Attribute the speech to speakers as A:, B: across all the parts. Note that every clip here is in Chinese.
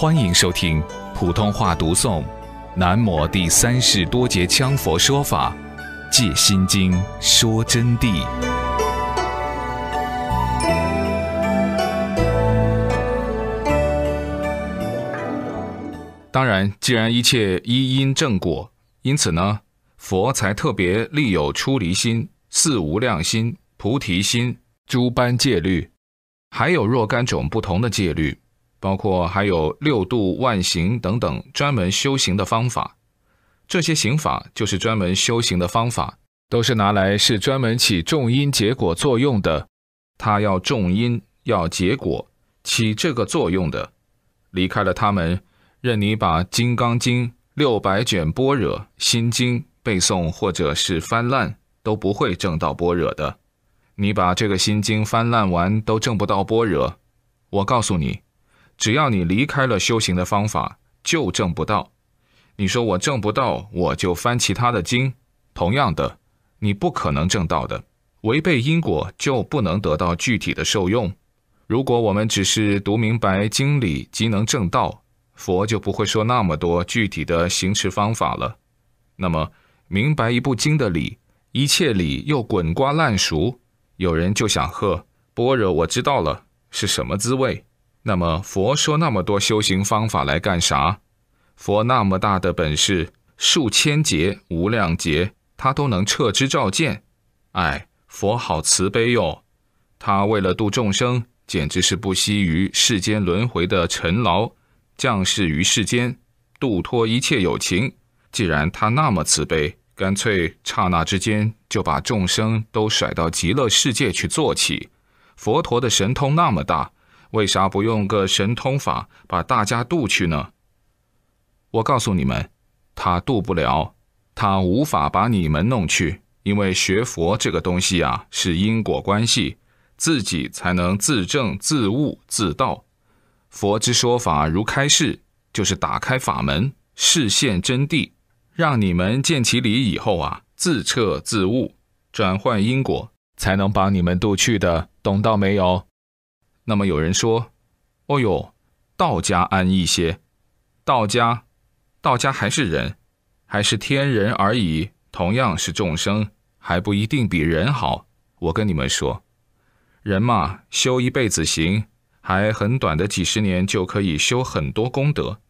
A: 欢迎收听普通话读诵《南摩第三世多杰羌佛说法戒心经说真谛》。当然，既然一切一因正果，因此呢，佛才特别立有出离心、四无量心、菩提心、诸般戒律，还有若干种不同的戒律。包括还有六度万行等等专门修行的方法，这些行法就是专门修行的方法，都是拿来是专门起重因结果作用的，它要重因要结果起这个作用的，离开了他们，任你把《金刚经》六百卷般若心经背诵或者是翻烂都不会证到般若的，你把这个心经翻烂完都证不到般若，我告诉你。只要你离开了修行的方法，就证不到。你说我证不到，我就翻其他的经，同样的，你不可能证到的，违背因果就不能得到具体的受用。如果我们只是读明白经理即能证道，佛就不会说那么多具体的行持方法了。那么，明白一部经的理，一切理又滚瓜烂熟，有人就想喝般若我知道了，是什么滋味？那么佛说那么多修行方法来干啥？佛那么大的本事，数千劫、无量劫，他都能彻之照见。哎，佛好慈悲哟，他为了度众生，简直是不惜于世间轮回的尘劳，降世于世间，度脱一切有情。既然他那么慈悲，干脆刹那之间就把众生都甩到极乐世界去坐起。佛陀的神通那么大。为啥不用个神通法把大家渡去呢？我告诉你们，他渡不了，他无法把你们弄去，因为学佛这个东西啊，是因果关系，自己才能自证、自悟、自道。佛之说法如开示，就是打开法门，示现真谛，让你们见其理以后啊，自彻自悟，转换因果，才能把你们渡去的。懂到没有？那么有人说：“哦呦，道家安逸些，道家，道家还是人，还是天人而已，同样是众生，还不一定比人好。”我跟你们说，人嘛，修一辈子行，还很短的几十年就可以修很多功德，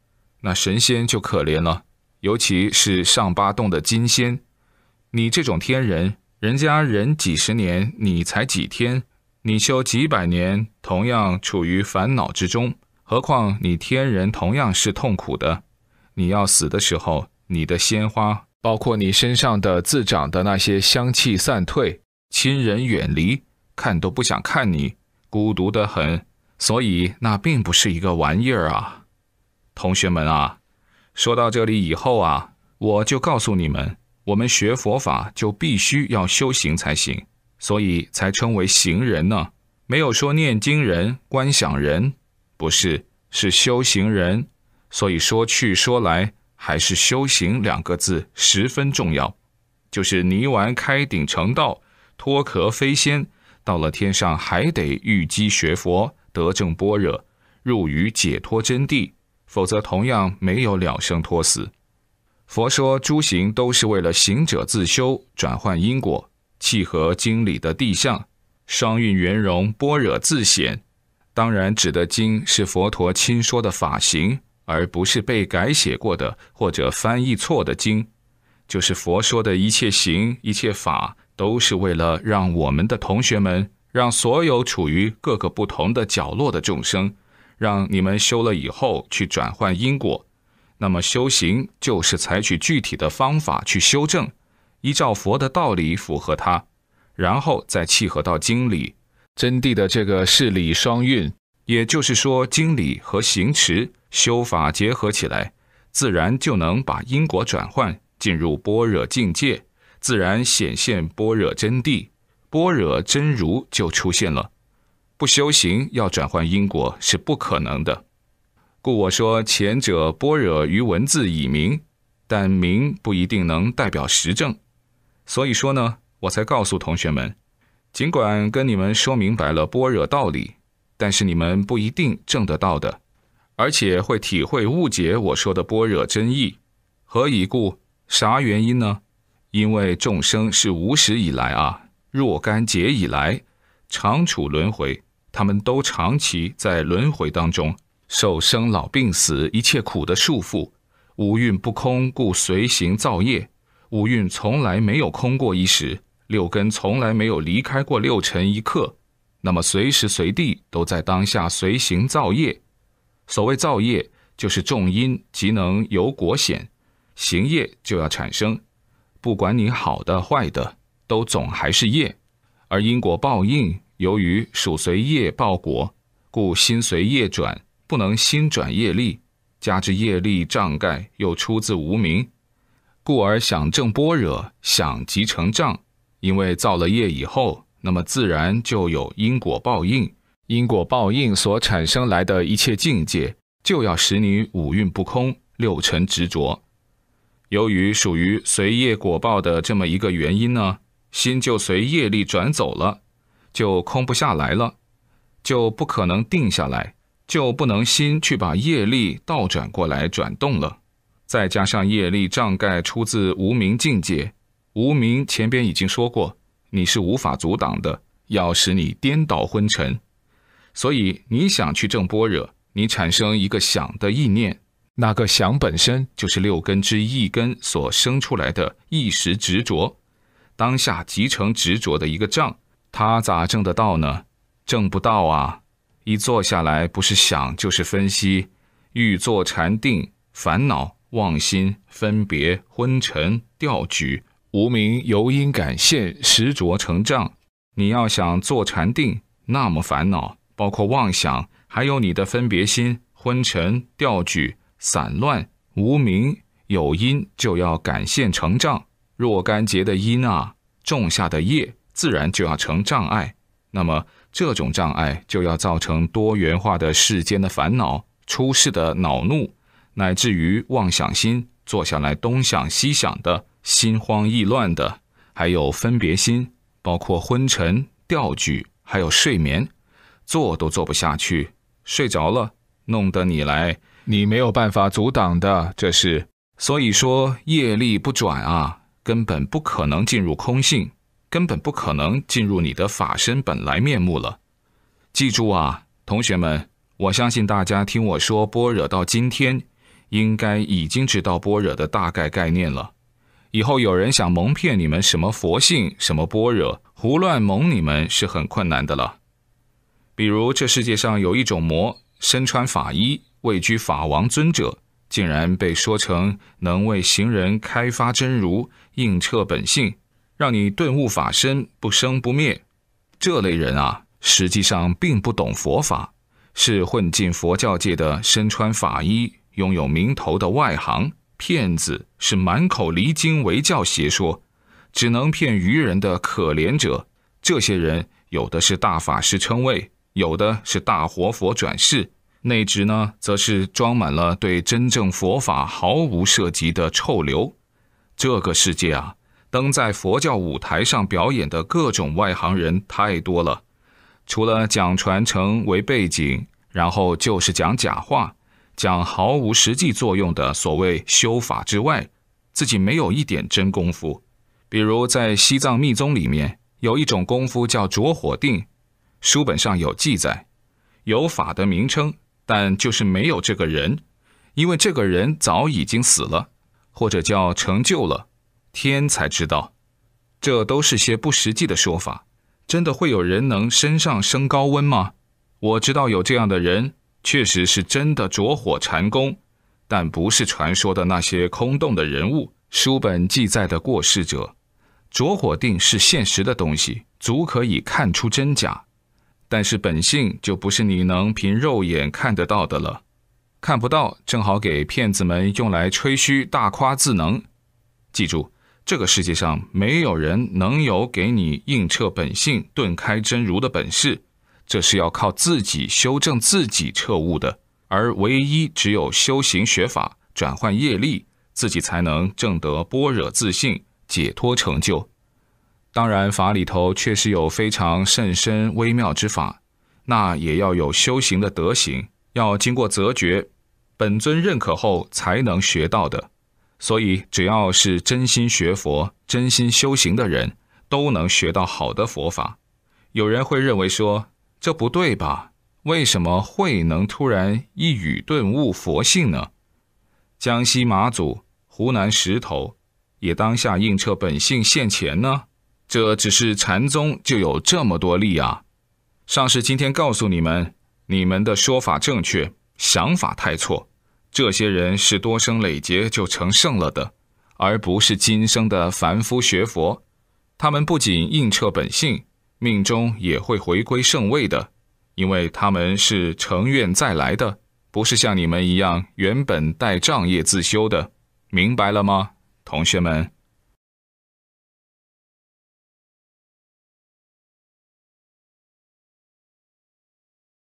A: 那神仙就可怜了，尤其是上八洞的金仙，你这种天人，人家人几十年，你才几天。你修几百年，同样处于烦恼之中，何况你天人同样是痛苦的。你要死的时候，你的鲜花，包括你身上的自长的那些香气散退，亲人远离，看都不想看你，孤独得很。所以那并不是一个玩意儿啊，同学们啊，说到这里以后啊，我就告诉你们，我们学佛法就必须要修行才行。所以才称为行人呢，没有说念经人、观想人，不是，是修行人。所以说去说来，还是修行两个字十分重要。就是泥丸开顶成道，脱壳飞仙，到了天上还得遇机学佛，得正般若，入于解脱真谛，否则同样没有了生脱死。佛说诸行都是为了行者自修，转换因果。契合经里的地相，双运圆融，般若自显。当然，指的经是佛陀亲说的法行，而不是被改写过的或者翻译错的经。就是佛说的一切行、一切法，都是为了让我们的同学们，让所有处于各个不同的角落的众生，让你们修了以后去转换因果。那么，修行就是采取具体的方法去修正。依照佛的道理符合它，然后再契合到经理真谛的这个事理双运，也就是说，经理和行持修法结合起来，自然就能把因果转换进入般若境界，自然显现般若真谛、般若真如就出现了。不修行要转换因果是不可能的，故我说前者般若于文字以明，但明不一定能代表实证。所以说呢，我才告诉同学们，尽管跟你们说明白了般若道理，但是你们不一定证得到的，而且会体会误解我说的般若真意。何以故？啥原因呢？因为众生是无始以来啊，若干劫以来，常处轮回，他们都长期在轮回当中，受生老病死一切苦的束缚，无蕴不空，故随行造业。五蕴从来没有空过一时，六根从来没有离开过六尘一刻。那么随时随地都在当下随行造业。所谓造业，就是种因即能由果显，行业就要产生。不管你好的坏的，都总还是业。而因果报应，由于属随业报果，故心随业转，不能心转业力。加之业力障盖又出自无名。故而想正般若，想即成障。因为造了业以后，那么自然就有因果报应，因果报应所产生来的一切境界，就要使你五蕴不空，六尘执着。由于属于随业果报的这么一个原因呢，心就随业力转走了，就空不下来了，就不可能定下来，就不能心去把业力倒转过来转动了。再加上业力障盖出自无明境界，无明前边已经说过，你是无法阻挡的，要使你颠倒昏沉，所以你想去挣般若，你产生一个想的意念，那个想本身就是六根之一根所生出来的一时执着，当下即成执着的一个障，他咋证得到呢？证不到啊！一坐下来不是想就是分析，欲坐禅定烦恼。妄心分别昏沉吊举无名，由因感现实着成障。你要想做禅定，那么烦恼，包括妄想，还有你的分别心、昏沉、吊举、散乱、无名，有因，就要感现成障。若干劫的因啊，种下的业，自然就要成障碍。那么这种障碍就要造成多元化的世间的烦恼、出世的恼怒。乃至于妄想心坐下来东想西想的心慌意乱的，还有分别心，包括昏沉、吊举，还有睡眠，坐都坐不下去，睡着了，弄得你来你没有办法阻挡的，这是所以说业力不转啊，根本不可能进入空性，根本不可能进入你的法身本来面目了。记住啊，同学们，我相信大家听我说般若到今天。应该已经知道般若的大概概念了。以后有人想蒙骗你们什么佛性、什么般若，胡乱蒙你们是很困难的了。比如这世界上有一种魔，身穿法衣，位居法王尊者，竟然被说成能为行人开发真如、映彻本性，让你顿悟法身、不生不灭。这类人啊，实际上并不懂佛法，是混进佛教界的身穿法衣。拥有名头的外行骗子是满口离经为教邪说，只能骗愚人的可怜者。这些人有的是大法师称谓，有的是大活佛转世，内职呢，则是装满了对真正佛法毫无涉及的臭流。这个世界啊，登在佛教舞台上表演的各种外行人太多了，除了讲传承为背景，然后就是讲假话。讲毫无实际作用的所谓修法之外，自己没有一点真功夫。比如在西藏密宗里面，有一种功夫叫着火定，书本上有记载，有法的名称，但就是没有这个人，因为这个人早已经死了，或者叫成就了天才知道。这都是些不实际的说法。真的会有人能身上升高温吗？我知道有这样的人。确实是真的着火禅功，但不是传说的那些空洞的人物、书本记载的过世者。着火定是现实的东西，足可以看出真假。但是本性就不是你能凭肉眼看得到的了，看不到正好给骗子们用来吹嘘、大夸自能。记住，这个世界上没有人能有给你映彻本性、顿开真如的本事。这是要靠自己修正自己彻悟的，而唯一只有修行学法、转换业力，自己才能证得般若自信、解脱成就。当然，法里头确实有非常甚深微妙之法，那也要有修行的德行，要经过择觉本尊认可后才能学到的。所以，只要是真心学佛、真心修行的人，都能学到好的佛法。有人会认为说。这不对吧？为什么慧能突然一语顿悟佛性呢？江西马祖、湖南石头也当下应彻本性现前呢？这只是禅宗就有这么多例啊！上师今天告诉你们，你们的说法正确，想法太错。这些人是多生累劫就成圣了的，而不是今生的凡夫学佛。他们不仅应彻本性。命中也会回归圣位的，因为他们是成愿再来的，不是像你们一样原本带障业自修的，明白了吗，同学们？